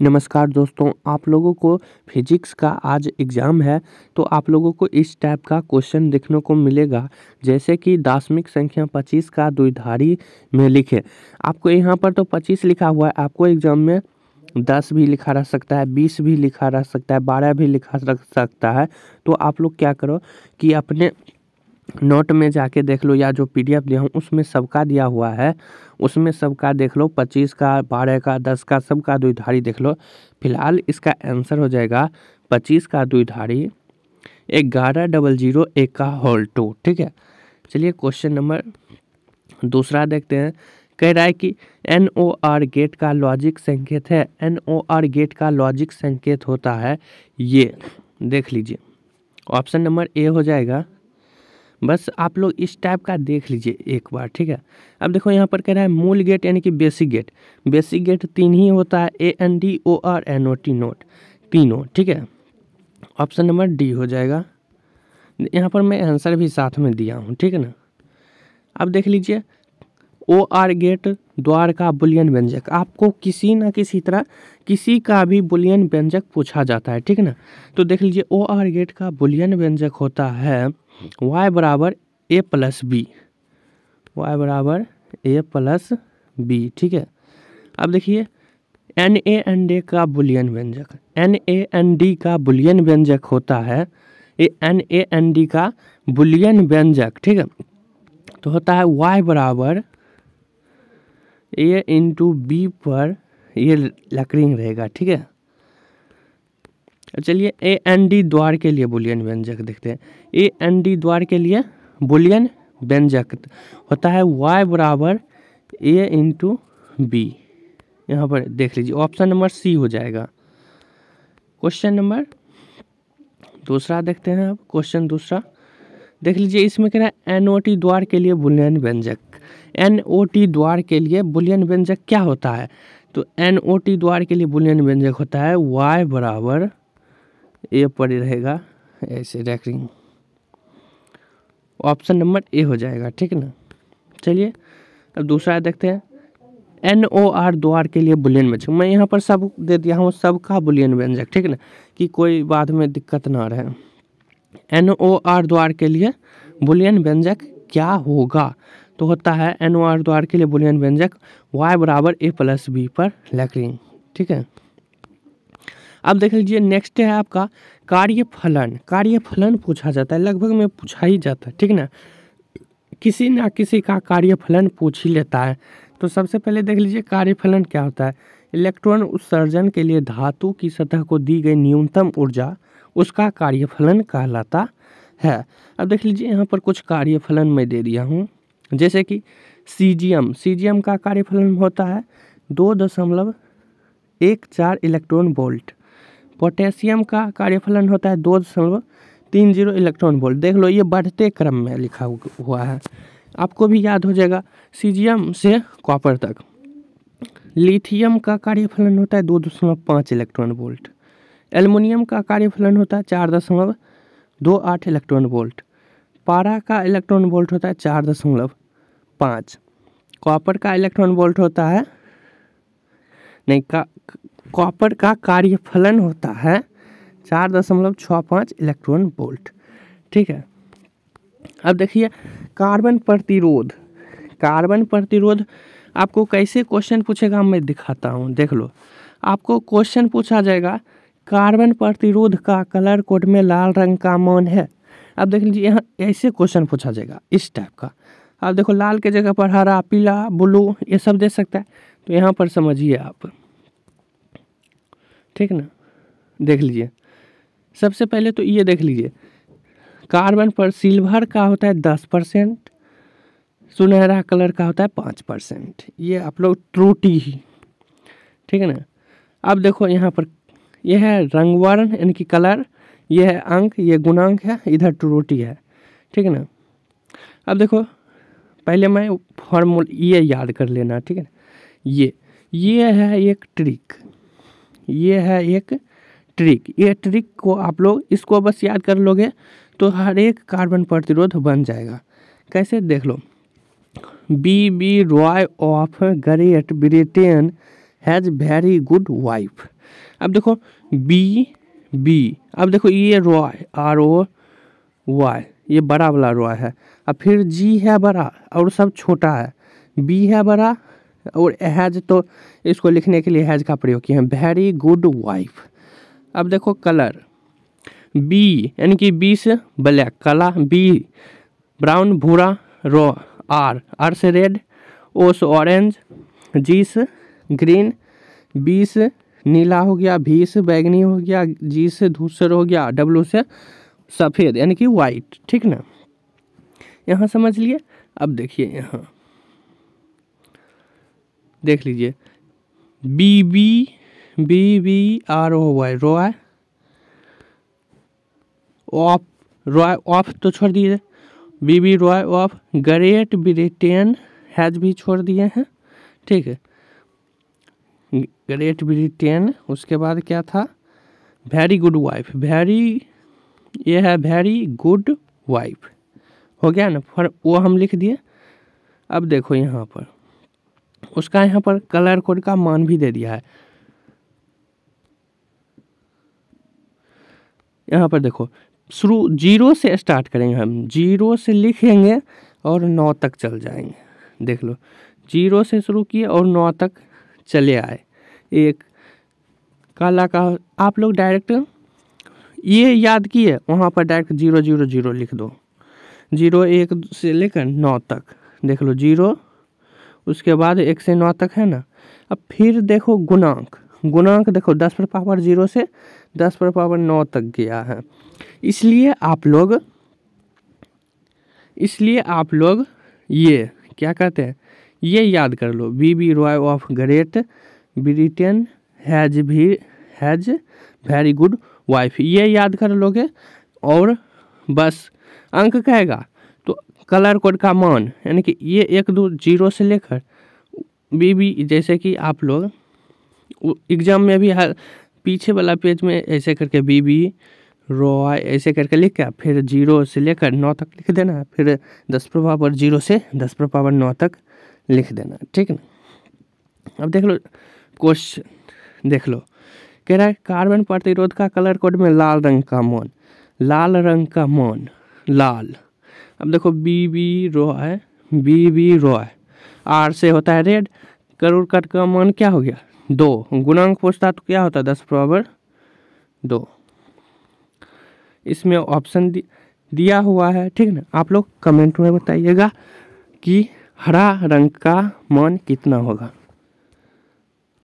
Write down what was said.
नमस्कार दोस्तों आप लोगों को फिजिक्स का आज एग्ज़ाम है तो आप लोगों को इस टाइप का क्वेश्चन देखने को मिलेगा जैसे कि दार्शनिक संख्या पच्चीस का द्विधारी में लिखे आपको यहाँ पर तो पच्चीस लिखा हुआ है आपको एग्ज़ाम में दस भी लिखा रह सकता है बीस भी लिखा रह सकता है बारह भी लिखा रख सकता है तो आप लोग क्या करो कि अपने नोट में जाके देख लो या जो पी डी एफ हूँ उसमें सबका दिया हुआ है उसमें सबका देख लो पच्चीस का बारह का दस का सबका द्विधारी देख लो फिलहाल इसका आंसर हो जाएगा पच्चीस का द्विधारी ग्यारह डबल जीरो एक का होल टू ठीक है चलिए क्वेश्चन नंबर दूसरा देखते हैं कह रहा है कि एन ओ आर गेट का लॉजिक संकेत है एन ओ आर गेट का लॉजिक संकेत होता है ये देख लीजिए ऑप्शन नंबर ए हो जाएगा बस आप लोग इस टाइप का देख लीजिए एक बार ठीक है अब देखो यहाँ पर कह रहा है मूल गेट यानी कि बेसिक गेट बेसिक गेट तीन ही होता है A N D O R N O T not तीनों ठीक है ऑप्शन नंबर डी हो जाएगा यहाँ पर मैं आंसर भी साथ में दिया हूँ ठीक है ना अब देख लीजिए ओ आर गेट द्वार का बुलियन व्यंजक आपको किसी ना किसी तरह किसी का भी बुलियन व्यंजक पूछा जाता है ठीक है ना तो देख लीजिए ओ आर गेट का बुलियन व्यंजक होता है वाई बराबर ए प्लस बी वाई बराबर ए प्लस बी ठीक है अब देखिए एन ए एन डी का बुलियन व्यंजक एन ए एन डी का बुलियन व्यंजक होता है ये एन ए एन डी का बुलियन व्यंजक ठीक है तो होता है वाई बराबर ए इंटू बी पर ये लकड़िंग रहेगा ठीक है अब चलिए ए एन डी द्वार के लिए बुलियन व्यंजक देखते हैं ए एन डी द्वार के लिए बुलियन व्यंजक होता है वाई बराबर ए इंटू बी यहाँ पर देख लीजिए ऑप्शन नंबर सी हो जाएगा क्वेश्चन नंबर दूसरा देखते हैं अब क्वेश्चन दूसरा देख लीजिए इसमें कह रहा है एन ओ टी द्वार के लिए बुलियन व्यंजक एन ओ टी द्वार के लिए बुलियन व्यंजक क्या होता है तो एन ओ टी द्वार के लिए बुलियन व्यंजक होता है वाई बराबर ये पड़े रहेगा ऐसे रैकरिंग ऑप्शन नंबर ए हो जाएगा ठीक ना चलिए अब दूसरा देखते हैं एन ओ आर द्वार के लिए बुलियन व्यंजक मैं यहाँ पर सब दे दिया हूँ सबका बुलियन व्यंजक ठीक ना कि कोई बाद में दिक्कत ना रहे एन ओ आर द्वार के लिए बुलियन व्यंजक क्या होगा तो होता है एन ओ आर द्वार के लिए बुलियन व्यंजक वाई बराबर ए प्लस बी पर लैकरिंग ठीक है अब देख लीजिए नेक्स्ट है आपका कार्य फलन कार्य फलन पूछा जाता है लगभग में पूछा ही जाता है ठीक ना किसी ना किसी का कार्य फलन पूछ ही लेता है तो सबसे पहले देख लीजिए कार्य फलन क्या होता है इलेक्ट्रॉन उत्सर्जन के लिए धातु की सतह को दी गई न्यूनतम ऊर्जा उसका कार्यफलन कहलाता है अब देख लीजिए यहाँ पर कुछ कार्यफलन मैं दे दिया हूँ जैसे कि सी G M C G M का कार्यफलन होता है दो दशमलव एक चार इलेक्ट्रॉन वोल्ट पोटेशियम का कार्यफलन होता है दो दशमलव तीन जीरो इलेक्ट्रॉन वोल्ट देख लो ये बढ़ते क्रम में लिखा हुआ है आपको भी याद हो जाएगा सीजियम से कॉपर तक लिथियम का कार्यफलन होता है दो दशमलव पाँच इलेक्ट्रॉन वोल्ट एलमोनियम का कार्यफलन होता है चार दशमलव दो आठ इलेक्ट्रॉन वोल्ट पारा का इलेक्ट्रॉन वोल्ट होता है चार दशमलव पाँच कॉपर का इलेक्ट्रॉन वोल्ट होता है नहीं का कॉपर का कार्यफलन होता है चार दशमलव छः पाँच इलेक्ट्रॉन वोल्ट ठीक है अब देखिए कार्बन प्रतिरोध कार्बन प्रतिरोध आपको कैसे क्वेश्चन पूछेगा मैं दिखाता हूँ देख लो आपको क्वेश्चन पूछा जाएगा कार्बन प्रतिरोध का कलर कोड में लाल रंग का मौन है अब देख लीजिए यहाँ ऐसे क्वेश्चन पूछा जाएगा इस टाइप का अब देखो लाल के जगह पर हरा पीला ब्लू ये सब दे सकता है तो यहाँ पर समझिए आप ठीक ना देख लीजिए सबसे पहले तो ये देख लीजिए कार्बन पर सिल्वर का होता है दस परसेंट सुनहरा कलर का होता है पाँच परसेंट ये आप लोग त्रुटि ही ठीक है ना अब देखो यहाँ पर यह है रंगवर्ण यानी कि कलर यह है अंक ये गुणांक है इधर त्रुटि है ठीक है ना अब देखो पहले मैं फॉर्मूल ये याद कर लेना ठीक है ना ये ये है एक ट्रिक ये है एक ट्रिक ये ट्रिक को आप लोग इसको बस याद कर लोगे तो हर एक कार्बन प्रतिरोध बन जाएगा कैसे देख लो B B Roy of Great Britain has very good wife अब देखो बी बी अब देखो ये रॉय आर ओ वाई ये बड़ा वाला रॉय है अब फिर जी है बड़ा और सब छोटा है बी है बड़ा और हैज़ तो इसको लिखने के लिए हैज़ का प्रयोग किया है वेरी गुड वाइफ अब देखो कलर बी यानी कि बीस ब्लैक काला बी ब्राउन भूरा रो आर आर से रेड ओ से ऑरेंज जी से ग्रीन बी से नीला हो गया भी से बैगनी हो गया जी से धूसर हो गया डब्लू से सफ़ेद यानी कि वाइट ठीक ना यहाँ समझ लिए अब देखिए यहाँ देख लीजिए B B B B R O Y Roy of Roy of तो छोड़ दिए B B Roy of Great Britain has भी छोड़ दिए हैं ठीक है ग्रेट ब्रिटेन उसके बाद क्या था वेरी गुड वाइफ वेरी ये है वेरी गुड वाइफ हो गया ना फिर वो हम लिख दिए अब देखो यहाँ पर उसका यहाँ पर कलर कोड का मान भी दे दिया है यहाँ पर देखो शुरू जीरो से स्टार्ट करेंगे हम जीरो से लिखेंगे और नौ तक चल जाएंगे देख लो जीरो से शुरू किए और नौ तक चले आए एक काला का आप लोग डायरेक्ट ये याद किए वहाँ पर डायरेक्ट जीरो जीरो जीरो लिख दो जीरो एक से लेकर नौ तक देख लो जीरो उसके बाद एक से नौ तक है ना अब फिर देखो गुणांक गुणांक देखो दस पर पावर जीरो से दस पर पावर नौ तक गया है इसलिए आप लोग इसलिए आप लोग ये क्या कहते हैं ये याद कर लो B B Roy of Great Britain has भी हैज वेरी गुड वाइफ ये याद कर लोगे और बस अंक कहेगा कलर कोड का मान यानी कि ये एक दो जीरो से लेकर बी बी जैसे कि आप लोग एग्ज़ाम में भी हर पीछे वाला पेज में ऐसे करके बी बी रो आई ऐसे करके लिख के फिर जीरो से लेकर नौ तक लिख देना फिर दस पर पावर जीरो से दस पर पावर नौ तक लिख देना ठीक ना अब देख लो क्वेश्चन देख लो कह रहा है कार्बन प्रतिरोध का कलर कोड में लाल रंग का मौन लाल रंग का मौन लाल अब देखो बी बी रो है बी बी रो है आर से होता है रेड करोड़ कट का मान क्या हो गया दो गुणांक पूछता तो क्या होता दस बराबर दो इसमें ऑप्शन दिया हुआ है ठीक है ना आप लोग कमेंट में बताइएगा कि हरा रंग का मान कितना होगा